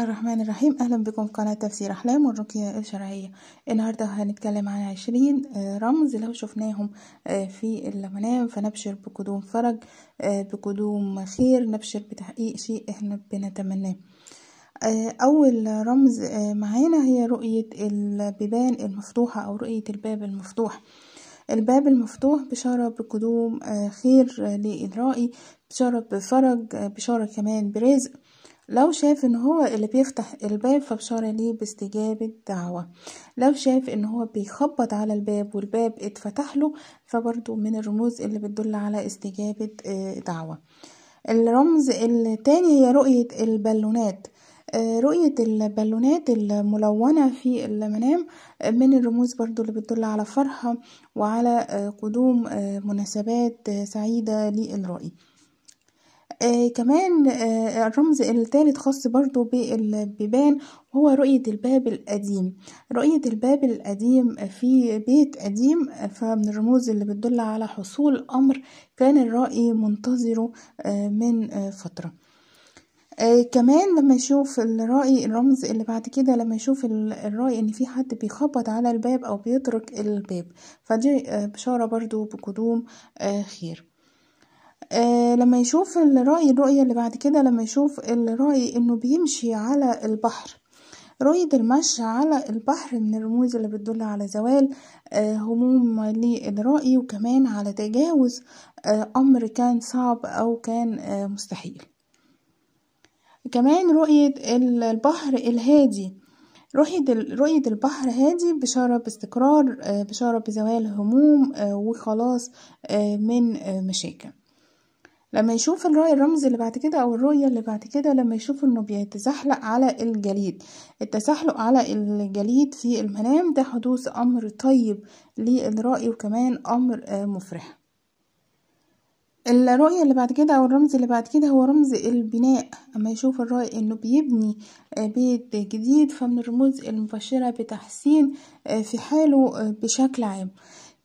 الرحمن الرحيم أهلا بكم في قناة تفسير أحلام والرقية الشرعية النهاردة هنتكلم عن عشرين آه، رمز لو شفناهم آه، في المنام فنبشر بقدوم فرج آه، بقدوم خير نبشر بتحقيق شيء احنا بنتمناه أول رمز معانا هي رؤية البيبان المفتوحة أو رؤية الباب المفتوح الباب المفتوح بشارة بقدوم خير للرائي بشارة بفرج بشارة كمان برزق لو شاف ان هو اللي بيفتح الباب فبشارة ليه باستجابة دعوة لو شاف ان هو بيخبط على الباب والباب اتفتح له فبرضو من الرموز اللي بتدل على استجابة آه، دعوة الرمز التاني هي رؤية البالونات آه، رؤية البالونات الملونة في المنام آه، من الرموز برضو اللي بتدل على فرحة وعلى قدوم مناسبات سعيدة للرؤية آه كمان آه الرمز التالت خاص برضو بالبيبان هو رؤية الباب القديم رؤية الباب القديم في بيت قديم فمن الرموز اللي بتدل على حصول أمر كان الرائي منتظره آه، من آه، فترة آه كمان لما يشوف الرائي الرمز اللي بعد كده لما يشوف الرائي ان في حد بيخبط على الباب او بيترك الباب فدي آه بشارة برضو بقدوم آه خير آه، لما يشوف الرأي الرؤية اللي بعد كده لما يشوف الرأي انه بيمشي على البحر رؤية المشي على البحر من الرموز اللي بتدل على زوال آه، هموم للرأي وكمان على تجاوز آه، أمر كان صعب أو كان مستحيل كمان رؤية البحر الهادي رؤية البحر هادي بشارة باستقرار بشارة بزوال هموم وخلاص من مشاكل لما يشوف الرأي الرمز اللي بعد كده أو الرؤية اللي بعد كده لما يشوف إنه بيتزحلق على الجليد التزحلق على الجليد في المنام ده حدوث أمر طيب للرأي وكمان أمر آه، مفرح الرؤية اللي بعد كده أو الرمز اللي بعد كده هو رمز البناء أما يشوف الرأي إنه بيبني آه، بيت جديد فمن الرموز المبشرة بتحسين آه، في حاله بشكل عام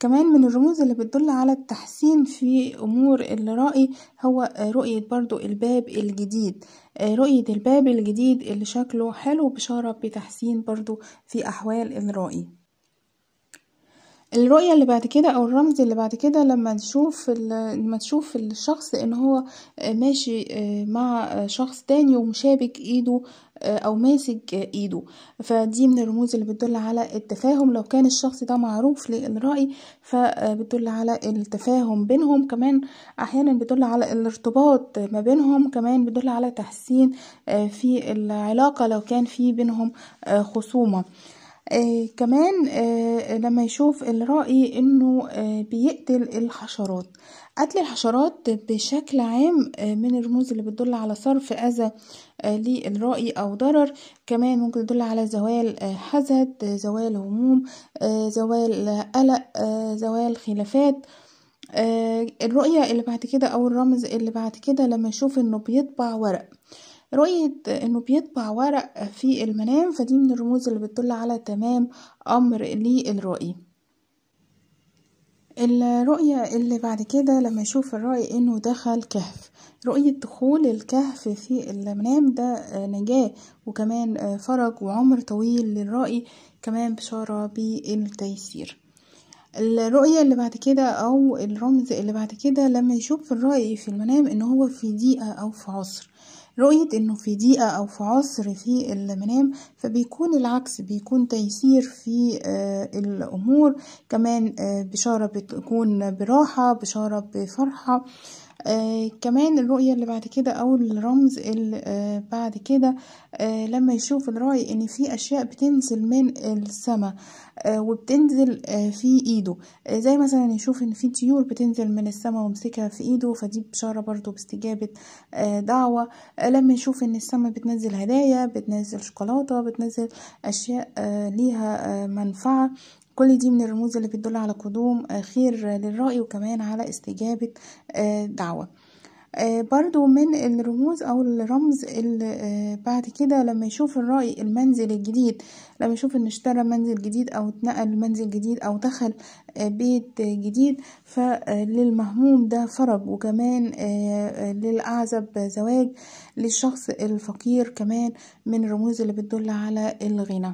كمان من الرموز اللي بتدل على التحسين في أمور الرأي هو رؤية برضو الباب الجديد آه، رؤية الباب الجديد اللي شكله حلو بشارة بتحسين برضو في أحوال الرأي الرؤية اللي بعد كده او الرمز اللي بعد كده لما نشوف لما تشوف الشخص ان هو ماشي آه، مع شخص تاني ومشابك ايده آه، او ماسك ايده فدي من الرموز اللي بتدل على التفاهم لو كان الشخص ده معروف للرأي فبتدل على التفاهم بينهم كمان احيانا بتدل على الارتباط ما بينهم كمان بتدل على تحسين آه، في العلاقة لو كان في بينهم خصومة آه كمان آه لما يشوف الرأي انه آه بيقتل الحشرات قتل الحشرات بشكل عام آه من الرموز اللي بتدل على صرف اذى آه للرأي او ضرر كمان ممكن تدل على زوال آه حسد آه، زوال هموم آه زوال قلق آه زوال خلافات آه الرؤية اللي بعد كده او الرمز اللي بعد كده لما يشوف انه بيطبع ورق رؤية انه بيطبع ورق في المنام فدي من الرموز اللي بتدل على تمام امر للرائي الرؤية اللي بعد كده لما يشوف الرائي انه دخل كهف رؤية دخول الكهف في المنام ده آه، نجاة وكمان آه، فرج وعمر طويل للرائي كمان بشارة بالتيسير الرؤية اللي بعد كده أو الرمز اللي بعد كده لما يشوف الرائي في المنام انه هو في ضيقة أو في عصر رؤية انه في دقيقة او في عصر في المنام فبيكون العكس بيكون تيسير في آه، الامور كمان آه، بشارة بتكون براحة بشارة بفرحة آه كمان الرؤية اللي بعد كده او الرمز اللي آه بعد كده آه لما يشوف الراي ان في اشياء بتنزل من السماء آه وبتنزل آه في ايده آه زي مثلا يشوف ان في طيور بتنزل من السماء ومسكها في ايده فدي بشارة برضو باستجابة آه دعوة آه لما يشوف ان السماء بتنزل هدايا بتنزل شوكولاتة بتنزل اشياء آه ليها آه منفعة كل دي من الرموز اللي بتدل على قدوم آه، خير للرأي وكمان على استجابة آه، دعوة آه، برضو من الرموز او الرمز اللي بعد كده لما يشوف الرأي المنزل الجديد لما يشوف ان اشترى منزل جديد او اتنقل منزل جديد او دخل بيت جديد فللمهموم ده فرج وكمان للأعزب زواج للشخص الفقير كمان من الرموز اللي بتدل على الغنى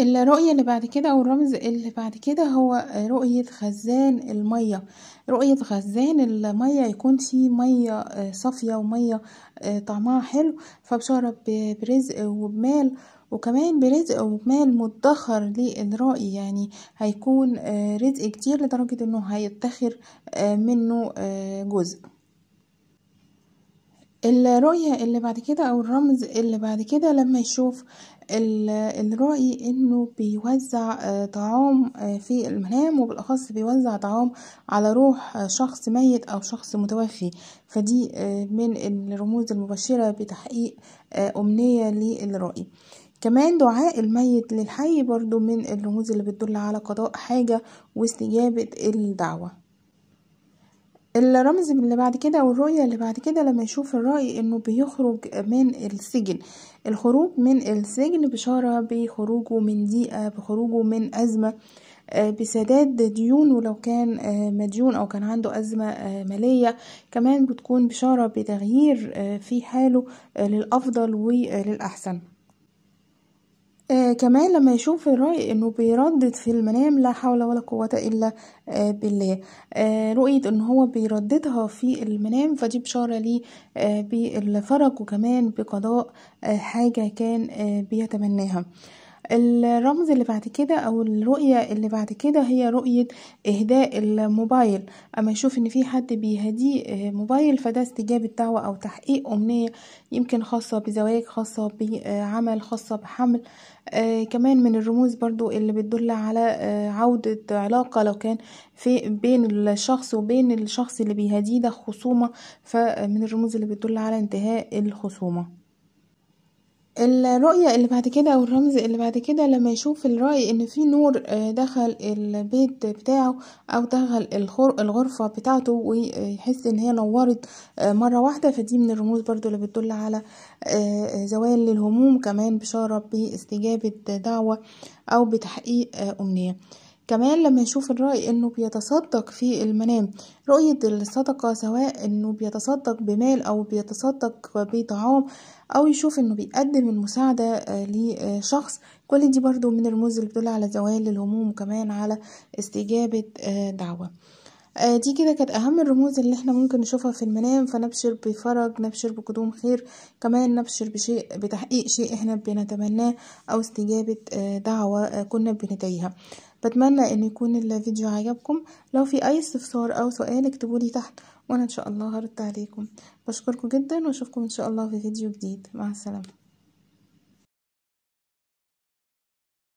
الرؤية اللي بعد كده أو الرمز اللي بعد كده هو رؤية خزان المية رؤية خزان المية يكون فيه مية آه، صافية ومية آه، طعمها حلو فبشرب برزق وبمال وكمان برزق ومال مدخر للرائي يعني هيكون آه، رزق كتير لدرجة انه هيتخر منه جزء الرؤية اللي بعد كده أو الرمز اللي بعد كده لما يشوف الرائي إنه بيوزع آه، طعام آه، في المنام وبالأخص بيوزع طعام على روح آه، شخص ميت أو شخص متوفي فدي من الرموز المبشرة بتحقيق أمنية للرائي كمان دعاء الميت للحي برضو من الرموز اللي بتدل على قضاء حاجة واستجابة الدعوة الرمز اللي بعد كده او الرؤية اللي بعد كده لما يشوف الرأي انه بيخرج من السجن الخروج من السجن بشارة بخروجه من ضيقة بخروجه من أزمة آه، بسداد ديونه لو كان آه، مديون او كان عنده ازمه آه، ماليه كمان بتكون بشاره بتغيير في حاله للافضل وللاحسن آه كمان لما يشوف الرأي انه بيردد في المنام لا حول ولا قوة الا آه بالله آه رؤية ان هو بيرددها في المنام فدي بشارة ليه آه بالفرج وكمان بقضاء آه حاجة كان آه بيتمناها الرمز اللي بعد كده او الرؤية اللي بعد كده هي رؤية اهداء الموبايل اما يشوف ان في حد بيهدي آه، موبايل فده استجابة دعوة او تحقيق امنية يمكن خاصة بزواج خاصة بعمل خاصة بحمل آه كمان من الرموز برضو اللي بتدل على آه عودة علاقة لو كان في بين الشخص وبين الشخص اللي بيهديه ده خصومة فمن الرموز اللي بتدل على انتهاء الخصومة الرؤية اللي بعد كده أو الرمز اللي بعد كده لما يشوف الرأي إن في نور آه، دخل البيت بتاعه أو دخل الغرفة بتاعته ويحس إن هي نورت آه، مرة واحدة فدي من الرموز برضو اللي بتدل على آه، زوال للهموم كمان بشارة باستجابة دعوة أو بتحقيق أمنية كمان لما يشوف الرأي انه بيتصدق في المنام رؤية الصدقة سواء انه بيتصدق بمال او بيتصدق بطعام او يشوف انه بيقدم المساعدة آه، لشخص كل دي برضو من الرموز اللي بتدل على زوال الهموم وكمان على استجابة آه، دعوة آه دي كده كانت اهم الرموز اللي احنا ممكن نشوفها في المنام فنبشر بفرج نبشر بقدوم خير كمان نبشر بشيء بتحقيق شيء احنا بنتمناه او استجابة آه دعوة آه، كنا بنديها بتمنى ان يكون الفيديو عجبكم لو في اي استفسار او سؤال اكتبولي تحت وانا ان شاء الله هرد عليكم بشكركم جدا واشوفكم ان شاء الله في فيديو جديد مع السلامه